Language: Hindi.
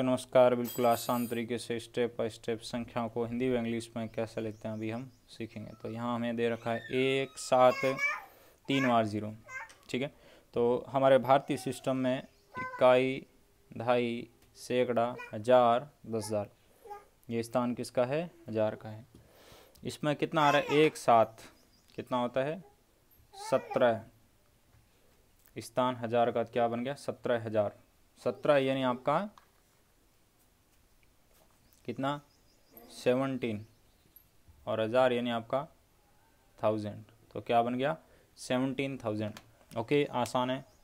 बच्चों नमस्कार बिल्कुल आसान तरीके से स्टेप बाय स्टेप संख्याओं को हिंदी व इंग्लिश में कैसे लिखते हैं अभी हम सीखेंगे तो यहाँ हमें दे रखा है एक सात तीन बार जीरो ठीक है तो हमारे भारतीय सिस्टम में इक्काई ढाई सैकड़ा हजार दस हज़ार ये स्थान किसका है हजार का है इसमें कितना आ रहा है एक सात कितना होता है सत्रह स्थान हजार का क्या बन गया सत्रह हजार सत्रह यानी आपका कितना सेवनटीन और हज़ार यानी आपका थाउजेंड तो क्या बन गया सेवनटीन थाउजेंड ओके आसान है